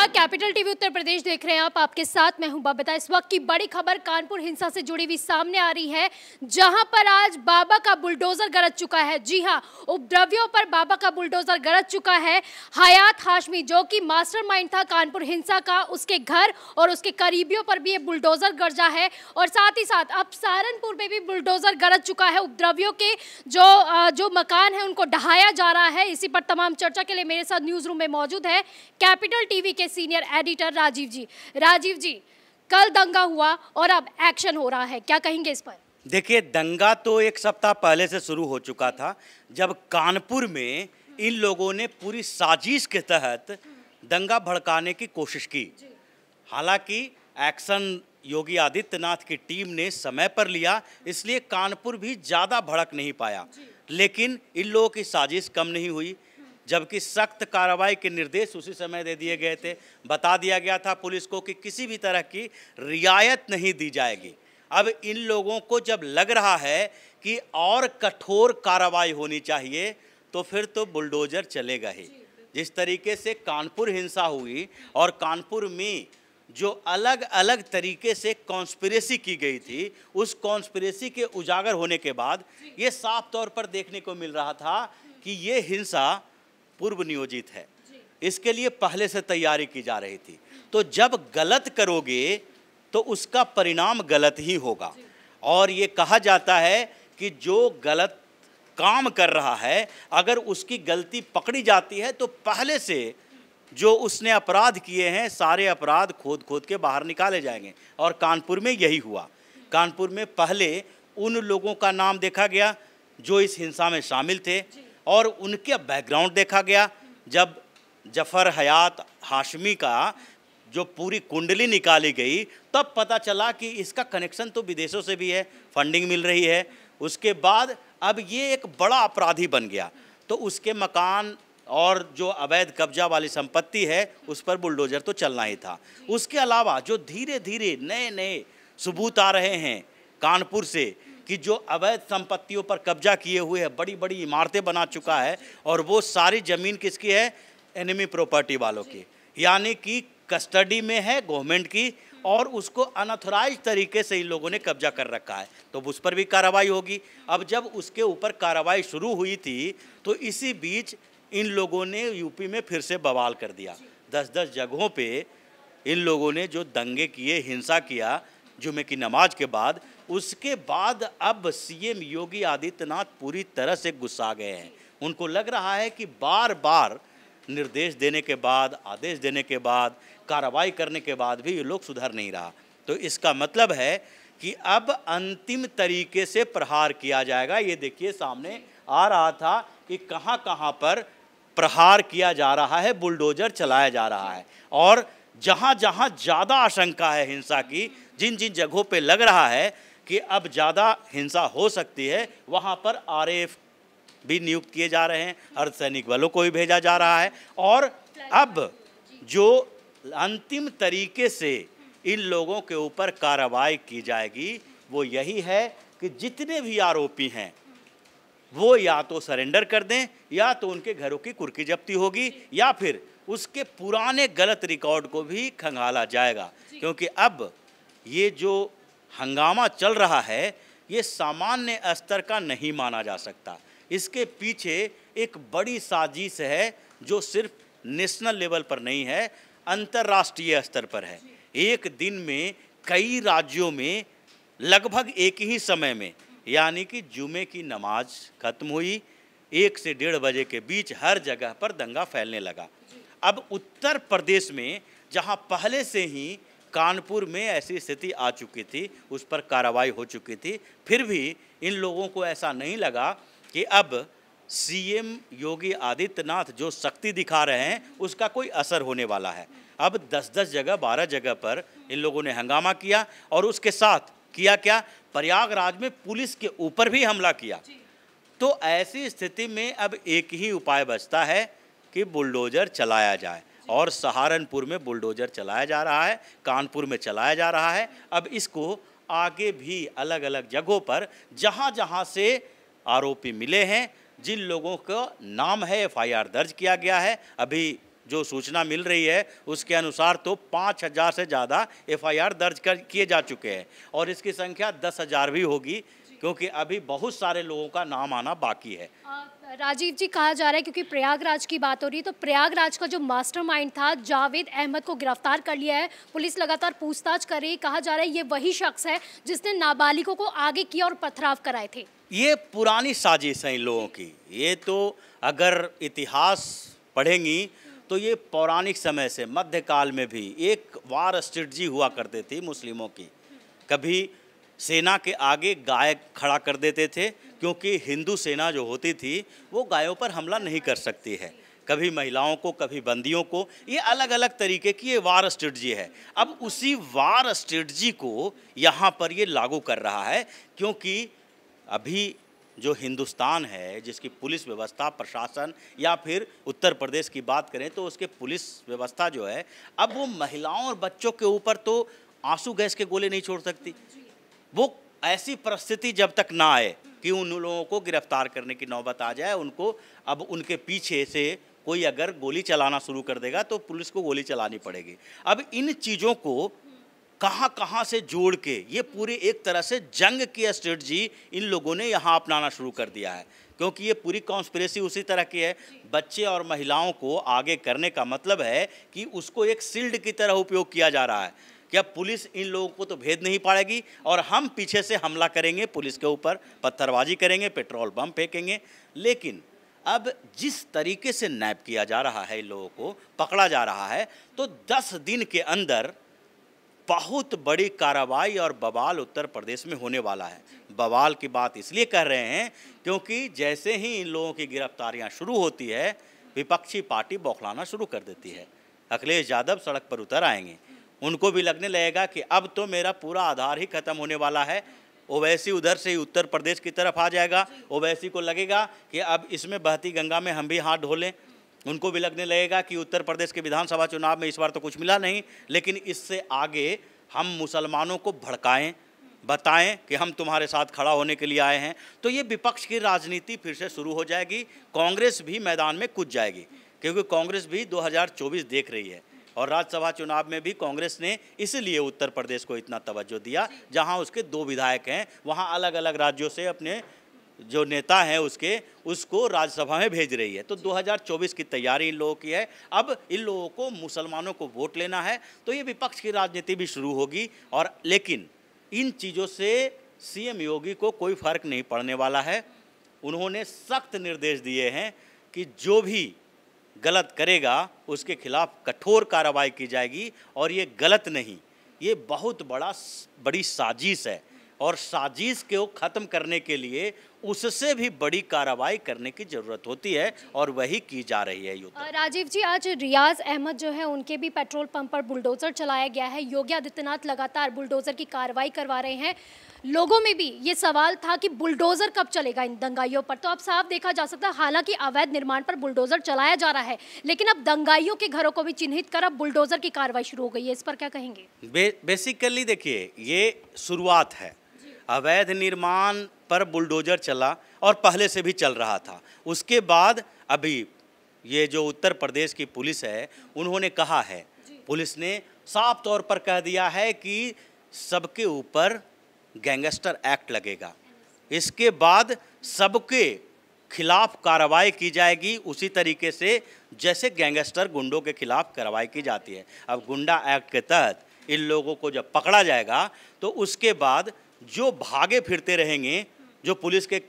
सुबह capital TV उत्तर प्रदेश देख रहे हैं आप आपके साथ मैं हूं बबता इस वक्त की बड़ी खबर कानपुर हिंसा से जुड़ी हुई सामने आ रही है जहां पर आज बाबा का बुलडोजर गरज चुका है जी हां उपद्रवियों पर बाबा का बुलडोजर गरज चुका है हयात हाशमी जो कि मास्टरमाइंड था कानपुर हिंसा का उसके घर और उसके करीबियों पर भी ये बुलडोजर गरजा है और साथ ही साथ अब सहारनपुर में भी बुलडोजर गरज चुका है उपद्रवियों के जो जो मकान है उनको ढहाया जा रहा है इसी पर तमाम चर्चा के लिए मेरे साथ न्यूज रूम में मौजूद है कैपिटल टीवी के सीनियर एडिटर राजीव जी राजीव जी कल दंगा हुआ और अब एक्शन हो रहा है क्या कहेंगे इस पर देखिए दंगा तो एक सप्ताह पहले से शुरू हो चुका था जब कानपुर में इन लोगों ने पूरी साजिश के तहत दंगा भड़काने की कोशिश की हालांकि एक्शन योगी आदित्यनाथ की टीम ने समय पर लिया इसलिए कानपुर भी ज़्यादा भड़क नहीं पाया लेकिन इन लोगों की साजिश कम नहीं हुई जबकि सख्त कार्रवाई के निर्देश उसी समय दे दिए गए थे बता दिया गया था पुलिस को कि किसी भी तरह की रियायत नहीं दी जाएगी अब इन लोगों को जब लग रहा है कि और कठोर कार्रवाई होनी चाहिए तो फिर तो बुलडोजर चलेगा ही जिस तरीके से कानपुर हिंसा हुई और कानपुर में जो अलग अलग तरीके से कॉन्स्परेसी की गई थी उस कॉन्स्परेसी के उजागर होने के बाद ये साफ तौर पर देखने को मिल रहा था कि ये हिंसा पूर्व नियोजित है इसके लिए पहले से तैयारी की जा रही थी तो जब गलत करोगे तो उसका परिणाम गलत ही होगा और ये कहा जाता है कि जो गलत काम कर रहा है अगर उसकी गलती पकड़ी जाती है तो पहले से जो उसने अपराध किए हैं सारे अपराध खोद खोद के बाहर निकाले जाएंगे और कानपुर में यही हुआ कानपुर में पहले उन लोगों का नाम देखा गया जो इस हिंसा में शामिल थे और उनके बैकग्राउंड देखा गया जब जफर हयात हाशमी का जो पूरी कुंडली निकाली गई तब पता चला कि इसका कनेक्शन तो विदेशों से भी है फंडिंग मिल रही है उसके बाद अब ये एक बड़ा अपराधी बन गया तो उसके मकान और जो अवैध कब्जा वाली संपत्ति है उस पर बुलडोजर तो चलना ही था उसके अलावा जो धीरे धीरे नए नए सबूत आ रहे हैं कानपुर से कि जो अवैध संपत्तियों पर कब्जा किए हुए हैं बड़ी बड़ी इमारतें बना चुका है और वो सारी ज़मीन किसकी है एनिमी प्रॉपर्टी वालों की यानी कि कस्टडी में है गवर्नमेंट की और उसको अनथोराइज तरीके से इन लोगों ने कब्जा कर रखा है तो उस पर भी कार्रवाई होगी अब जब उसके ऊपर कार्रवाई शुरू हुई थी तो इसी बीच इन लोगों ने यूपी में फिर से बवाल कर दिया दस दस जगहों पे इन लोगों ने जो दंगे किए हिंसा किया जुमे की नमाज के बाद उसके बाद अब सीएम योगी आदित्यनाथ पूरी तरह से गुस्सा गए हैं उनको लग रहा है कि बार बार निर्देश देने के बाद आदेश देने के बाद कार्रवाई करने के बाद भी ये लोग सुधर नहीं रहा तो इसका मतलब है कि अब अंतिम तरीके से प्रहार किया जाएगा ये देखिए सामने आ रहा था कि कहाँ कहाँ पर प्रहार किया जा रहा है बुलडोजर चलाया जा रहा है और जहाँ जहाँ ज़्यादा आशंका है हिंसा की जिन जिन जगहों पे लग रहा है कि अब ज़्यादा हिंसा हो सकती है वहाँ पर आर भी नियुक्त किए जा रहे हैं अर्धसैनिक बलों को भी भेजा जा रहा है और अब जो अंतिम तरीके से इन लोगों के ऊपर कार्रवाई की जाएगी वो यही है कि जितने भी आरोपी हैं वो या तो सरेंडर कर दें या तो उनके घरों की कुर्की जब्ती होगी या फिर उसके पुराने गलत रिकॉर्ड को भी खंगाला जाएगा क्योंकि अब ये जो हंगामा चल रहा है ये सामान्य स्तर का नहीं माना जा सकता इसके पीछे एक बड़ी साजिश है जो सिर्फ नेशनल लेवल पर नहीं है अंतर्राष्ट्रीय स्तर पर है एक दिन में कई राज्यों में लगभग एक ही समय में यानी कि जुमे की नमाज खत्म हुई एक से डेढ़ बजे के बीच हर जगह पर दंगा फैलने लगा अब उत्तर प्रदेश में जहाँ पहले से ही कानपुर में ऐसी स्थिति आ चुकी थी उस पर कार्रवाई हो चुकी थी फिर भी इन लोगों को ऐसा नहीं लगा कि अब सीएम योगी आदित्यनाथ जो शक्ति दिखा रहे हैं उसका कोई असर होने वाला है अब 10-10 जगह 12 जगह पर इन लोगों ने हंगामा किया और उसके साथ किया क्या प्रयागराज में पुलिस के ऊपर भी हमला किया तो ऐसी स्थिति में अब एक ही उपाय बचता है कि बुलडोजर चलाया जाए और सहारनपुर में बुलडोजर चलाया जा रहा है कानपुर में चलाया जा रहा है अब इसको आगे भी अलग अलग जगहों पर जहाँ जहाँ से आरोपी मिले हैं जिन लोगों का नाम है एफआईआर दर्ज किया गया है अभी जो सूचना मिल रही है उसके अनुसार तो पाँच हज़ार से ज़्यादा एफआईआर दर्ज कर किए जा चुके हैं और इसकी संख्या दस हज़ार भी होगी क्योंकि अभी बहुत सारे लोगों का नाम आना बाकी है हाँ, राजीव जी कहा जा रहा है क्योंकि प्रयागराज की बात हो रही है तो प्रयागराज का जो मास्टरमाइंड था जावेद अहमद को गिरफ्तार कर लिया है पुलिस लगातार पूछताछ कर रही है कहा जा रहा है ये वही शख्स है जिसने नाबालिगों को आगे किया और पथराव कराए थे ये पुरानी साजिश है इन लोगों की ये तो अगर इतिहास पढ़ेंगी तो ये पौराणिक समय से मध्यकाल में भी एक वार स्ट्रेटजी हुआ करते थे मुस्लिमों की कभी सेना के आगे गायक खड़ा कर देते थे क्योंकि हिंदू सेना जो होती थी वो गायों पर हमला नहीं कर सकती है कभी महिलाओं को कभी बंदियों को ये अलग अलग तरीके की ये वार स्ट्रेटजी है अब उसी वार स्ट्रेटजी को यहाँ पर ये लागू कर रहा है क्योंकि अभी जो हिंदुस्तान है जिसकी पुलिस व्यवस्था प्रशासन या फिर उत्तर प्रदेश की बात करें तो उसके पुलिस व्यवस्था जो है अब वो महिलाओं और बच्चों के ऊपर तो आंसू गैस के गोले नहीं छोड़ सकती वो ऐसी परिस्थिति जब तक ना आए कि उन लोगों को गिरफ्तार करने की नौबत आ जाए उनको अब उनके पीछे से कोई अगर गोली चलाना शुरू कर देगा तो पुलिस को गोली चलानी पड़ेगी अब इन चीज़ों को कहाँ कहाँ से जोड़ के ये पूरी एक तरह से जंग की स्ट्रेटजी इन लोगों ने यहाँ अपनाना शुरू कर दिया है क्योंकि ये पूरी कॉन्स्परेसी उसी तरह की है बच्चे और महिलाओं को आगे करने का मतलब है कि उसको एक सील्ड की तरह उपयोग किया जा रहा है क्या पुलिस इन लोगों को तो भेद नहीं पाएगी और हम पीछे से हमला करेंगे पुलिस के ऊपर पत्थरबाजी करेंगे पेट्रोल बम फेंकेंगे लेकिन अब जिस तरीके से नैप किया जा रहा है इन लोगों को पकड़ा जा रहा है तो दस दिन के अंदर बहुत बड़ी कार्रवाई और बवाल उत्तर प्रदेश में होने वाला है बवाल की बात इसलिए कर रहे हैं क्योंकि जैसे ही इन लोगों की गिरफ्तारियां शुरू होती है विपक्षी पार्टी बौखलाना शुरू कर देती है अखिलेश यादव सड़क पर उतर आएंगे उनको भी लगने लगेगा कि अब तो मेरा पूरा आधार ही खत्म होने वाला है ओवैसी उधर से ही उत्तर प्रदेश की तरफ आ जाएगा ओवैसी को लगेगा कि अब इसमें बहती गंगा में हम भी हाथ ढो लें उनको भी लगने लगेगा कि उत्तर प्रदेश के विधानसभा चुनाव में इस बार तो कुछ मिला नहीं लेकिन इससे आगे हम मुसलमानों को भड़काएं बताएं कि हम तुम्हारे साथ खड़ा होने के लिए आए हैं तो ये विपक्ष की राजनीति फिर से शुरू हो जाएगी कांग्रेस भी मैदान में कूद जाएगी क्योंकि कांग्रेस भी 2024 देख रही है और राज्यसभा चुनाव में भी कांग्रेस ने इसलिए उत्तर प्रदेश को इतना तवज्जो दिया जहां उसके दो विधायक हैं वहां अलग अलग राज्यों से अपने जो नेता हैं उसके उसको राज्यसभा में भेज रही है तो 2024 की तैयारी इन लोगों की है अब इन लोगों को मुसलमानों को वोट लेना है तो ये विपक्ष की राजनीति भी शुरू होगी और लेकिन इन चीज़ों से सीएम योगी को कोई फर्क नहीं पड़ने वाला है उन्होंने सख्त निर्देश दिए हैं कि जो भी गलत करेगा उसके खिलाफ कठोर कार्रवाई की जाएगी और ये गलत नहीं ये बहुत बड़ा बड़ी साजिश है और साजिश को ख़त्म करने के लिए उससे भी बड़ी कार्रवाई करने की ज़रूरत होती है और वही की जा रही है युद्ध राजीव जी आज रियाज अहमद जो है उनके भी पेट्रोल पंप पर बुलडोज़र चलाया गया है योगी आदित्यनाथ लगातार बुलडोज़र की कार्रवाई करवा रहे हैं लोगों में भी ये सवाल था कि बुलडोज़र कब चलेगा इन दंगाइयों पर तो अब साफ देखा जा सकता है हालांकि अवैध निर्माण पर बुलडोज़र चलाया जा रहा है लेकिन अब दंगाइयों के घरों को भी चिन्हित कर अब बुलडोज़र की कार्रवाई शुरू हो गई है इस पर क्या कहेंगे बे, बेसिकली देखिए ये शुरुआत है अवैध निर्माण पर बुलडोजर चला और पहले से भी चल रहा था उसके बाद अभी ये जो उत्तर प्रदेश की पुलिस है उन्होंने कहा है पुलिस ने साफ तौर पर कह दिया है कि सबके ऊपर गैंगस्टर एक्ट लगेगा इसके बाद सबके खिलाफ कार्रवाई की जाएगी उसी तरीके से जैसे गैंगस्टर गुंडों के खिलाफ कार्रवाई की जाती है अब गुंडा एक्ट के तहत इन लोगों को जब पकड़ा जाएगा तो उसके बाद जो भागे फिरते रहेंगे जो पुलिस के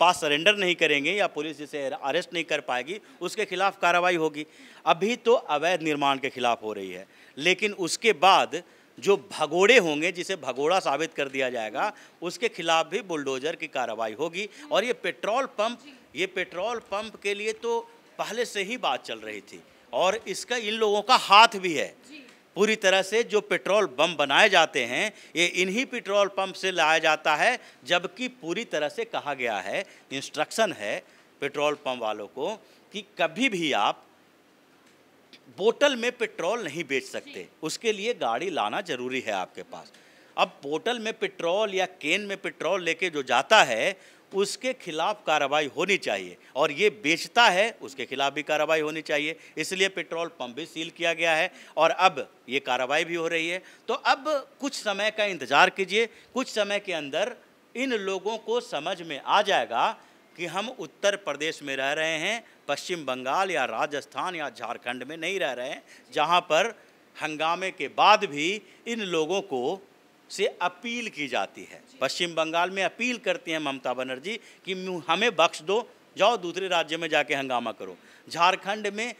पास सरेंडर नहीं करेंगे या पुलिस जिसे अरेस्ट नहीं कर पाएगी उसके खिलाफ कार्रवाई होगी अभी तो अवैध निर्माण के खिलाफ हो रही है लेकिन उसके बाद जो भगोड़े होंगे जिसे भगोड़ा साबित कर दिया जाएगा उसके खिलाफ भी बुलडोजर की कार्रवाई होगी और ये पेट्रोल पंप ये पेट्रोल पंप के लिए तो पहले से ही बात चल रही थी और इसका इन लोगों का हाथ भी है पूरी तरह से जो पेट्रोल बम बनाए जाते हैं ये इन्हीं पेट्रोल पंप से लाया जाता है जबकि पूरी तरह से कहा गया है इंस्ट्रक्शन है पेट्रोल पंप वालों को कि कभी भी आप बोतल में पेट्रोल नहीं बेच सकते उसके लिए गाड़ी लाना जरूरी है आपके पास अब बोतल में पेट्रोल या केन में पेट्रोल लेके जो जाता है उसके खिलाफ कार्रवाई होनी चाहिए और ये बेचता है उसके खिलाफ भी कार्रवाई होनी चाहिए इसलिए पेट्रोल पंप भी सील किया गया है और अब ये कार्रवाई भी हो रही है तो अब कुछ समय का इंतज़ार कीजिए कुछ समय के अंदर इन लोगों को समझ में आ जाएगा कि हम उत्तर प्रदेश में रह रहे हैं पश्चिम बंगाल या राजस्थान या झारखंड में नहीं रह रहे हैं जहाँ पर हंगामे के बाद भी इन लोगों को से अपील की जाती है पश्चिम बंगाल में अपील करती हैं ममता बनर्जी कि हमें बख्श दो जाओ दूसरे राज्य में जाके हंगामा करो झारखंड में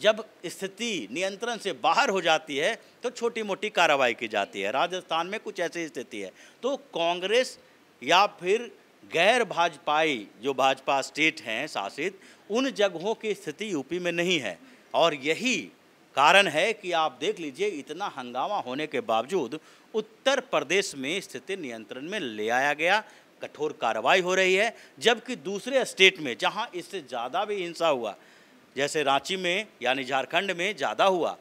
जब स्थिति नियंत्रण से बाहर हो जाती है तो छोटी मोटी कार्रवाई की जाती है राजस्थान में कुछ ऐसी स्थिति है तो कांग्रेस या फिर गैर भाजपाई जो भाजपा स्टेट हैं शासित उन जगहों की स्थिति यूपी में नहीं है और यही कारण है कि आप देख लीजिए इतना हंगामा होने के बावजूद उत्तर प्रदेश में स्थिति नियंत्रण में ले आया गया कठोर कार्रवाई हो रही है जबकि दूसरे स्टेट में जहां इससे ज़्यादा भी हिंसा हुआ जैसे रांची में यानी झारखंड में ज़्यादा हुआ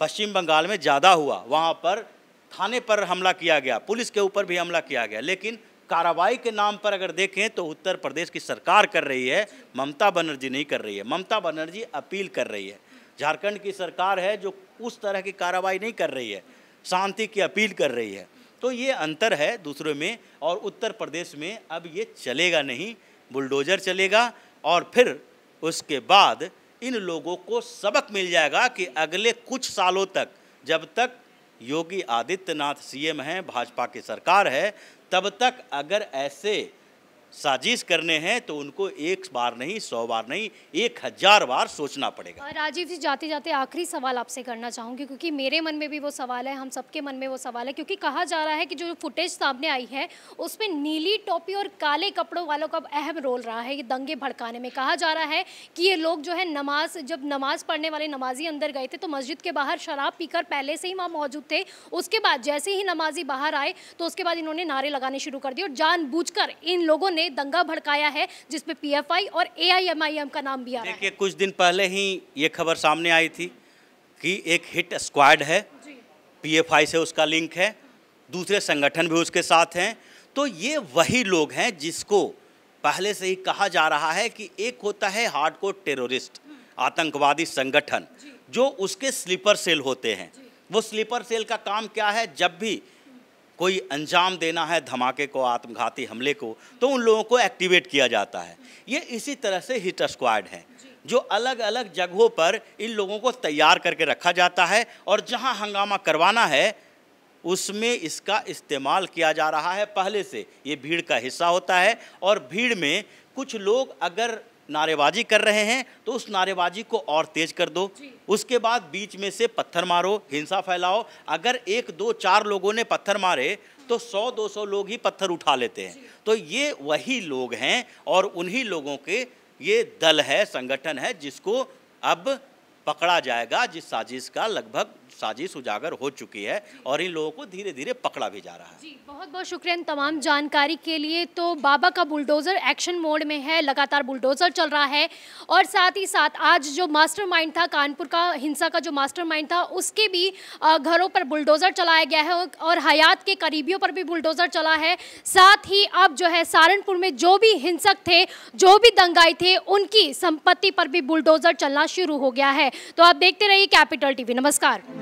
पश्चिम बंगाल में ज़्यादा हुआ वहाँ पर थाने पर हमला किया गया पुलिस के ऊपर भी हमला किया गया लेकिन कार्रवाई के नाम पर अगर देखें तो उत्तर प्रदेश की सरकार कर रही है ममता बनर्जी नहीं कर रही है ममता बनर्जी अपील कर रही है झारखंड की सरकार है जो उस तरह की कार्रवाई नहीं कर रही है शांति की अपील कर रही है तो ये अंतर है दूसरों में और उत्तर प्रदेश में अब ये चलेगा नहीं बुलडोजर चलेगा और फिर उसके बाद इन लोगों को सबक मिल जाएगा कि अगले कुछ सालों तक जब तक योगी आदित्यनाथ सीएम हैं भाजपा की सरकार है तब तक अगर ऐसे साजिश करने हैं तो उनको एक बार नहीं सौ बार नहीं एक हजार बार सोचना पड़ेगा राजीव जी जाते जाते आखिरी सवाल आपसे करना चाहूंगी क्योंकि मेरे मन में भी वो सवाल है हम सबके मन में वो सवाल है क्योंकि कहा जा रहा है कि जो फुटेज सामने आई है उसमें नीली टोपी और काले कपड़ों वालों का अहम रोल रहा है ये दंगे भड़काने में कहा जा रहा है कि ये लोग जो है नमाज जब नमाज पढ़ने वाले नमाजी अंदर गए थे तो मस्जिद के बाहर शराब पीकर पहले से ही वहाँ मौजूद थे उसके बाद जैसे ही नमाजी बाहर आए तो उसके बाद इन्होंने नारे लगाने शुरू कर दिए और जान इन लोगों ने ने दंगा भड़काया है जिसमें पी और ए का नाम भी आ रहा है कुछ दिन पहले ही ये खबर सामने आई थी कि एक हिट स्क्वाड है पी से उसका लिंक है दूसरे संगठन भी उसके साथ हैं तो ये वही लोग हैं जिसको पहले से ही कहा जा रहा है कि एक होता है हार्डकोर टेररिस्ट आतंकवादी संगठन जो उसके स्लीपर सेल होते हैं वो स्लीपर सेल का काम क्या है जब भी कोई अंजाम देना है धमाके को आत्मघाती हमले को तो उन लोगों को एक्टिवेट किया जाता है ये इसी तरह से हिट स्क्वाड है जो अलग अलग जगहों पर इन लोगों को तैयार करके रखा जाता है और जहाँ हंगामा करवाना है उसमें इसका इस्तेमाल किया जा रहा है पहले से ये भीड़ का हिस्सा होता है और भीड़ में कुछ लोग अगर नारेबाजी कर रहे हैं तो उस नारेबाजी को और तेज कर दो उसके बाद बीच में से पत्थर मारो हिंसा फैलाओ अगर एक दो चार लोगों ने पत्थर मारे तो 100-200 लोग ही पत्थर उठा लेते हैं तो ये वही लोग हैं और उन्हीं लोगों के ये दल है संगठन है जिसको अब पकड़ा जाएगा जिस साजिश का लगभग साजिश उजागर हो चुकी है और इन लोगों को धीरे धीरे पकड़ा भी जा रहा है जी बहुत बहुत शुक्रिया इन तमाम जानकारी के लिए तो बाबा का बुलडोज़र एक्शन मोड में है लगातार बुलडोज़र चल रहा है और साथ ही साथ आज जो मास्टर था कानपुर का हिंसा का जो मास्टर था उसके भी घरों पर बुलडोज़र चलाया गया है और हयात के करीबियों पर भी बुलडोज़र चला है साथ ही अब जो है सहारनपुर में जो भी हिंसक थे जो भी दंगाई थे उनकी संपत्ति पर भी बुलडोज़र चलना शुरू हो गया है तो आप देखते रहिए कैपिटल टीवी नमस्कार